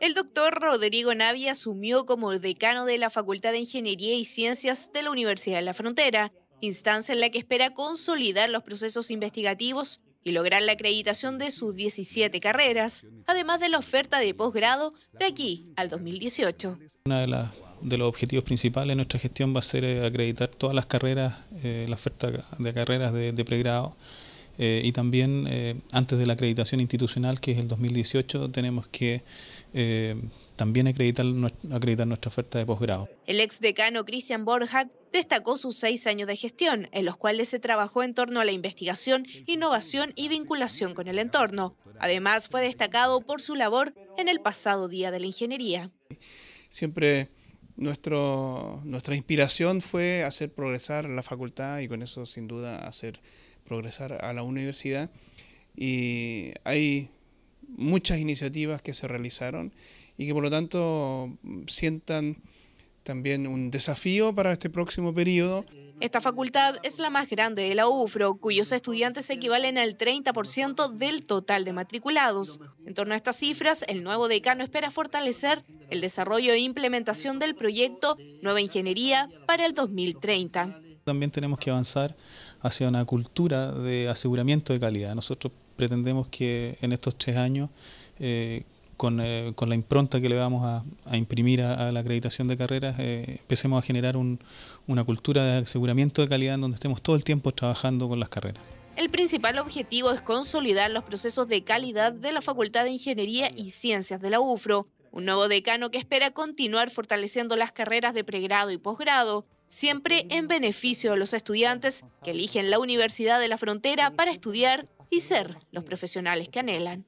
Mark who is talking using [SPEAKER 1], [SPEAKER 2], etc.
[SPEAKER 1] El doctor Rodrigo Navia asumió como decano de la Facultad de Ingeniería y Ciencias de la Universidad de la Frontera, instancia en la que espera consolidar los procesos investigativos y lograr la acreditación de sus 17 carreras, además de la oferta de posgrado de aquí al 2018.
[SPEAKER 2] Una de, los objetivos principales de nuestra gestión va a ser eh, acreditar todas las carreras, eh, la oferta de carreras de, de pregrado eh, y también eh, antes de la acreditación institucional, que es el 2018, tenemos que eh, también acreditar, acreditar nuestra oferta de posgrado.
[SPEAKER 1] El ex decano Cristian Borjat destacó sus seis años de gestión, en los cuales se trabajó en torno a la investigación, innovación y vinculación con el entorno. Además, fue destacado por su labor en el pasado Día de la Ingeniería.
[SPEAKER 3] Siempre nuestro, nuestra inspiración fue hacer progresar la facultad y con eso sin duda hacer progresar a la universidad. Y hay muchas iniciativas que se realizaron y que por lo tanto sientan también un desafío para este próximo periodo.
[SPEAKER 1] Esta facultad es la más grande de la UFRO, cuyos estudiantes equivalen al 30% del total de matriculados. En torno a estas cifras, el nuevo decano espera fortalecer el desarrollo e implementación del proyecto Nueva Ingeniería para el 2030.
[SPEAKER 2] También tenemos que avanzar hacia una cultura de aseguramiento de calidad. Nosotros pretendemos que en estos tres años eh, eh, con, la impronta que le vamos a, imprimir a, la acreditación de carreras, eh, empecemos a generar una cultura de aseguramiento de calidad en donde estemos todo el tiempo trabajando con las carreras.
[SPEAKER 1] El principal objetivo es consolidar los procesos de calidad de la Facultad de Ingeniería y Ciencias de la UFRO, un nuevo decano que espera continuar fortaleciendo las carreras de pregrado y posgrado, siempre en beneficio de los estudiantes que eligen la Universidad de la Frontera para estudiar y ser los profesionales que anhelan.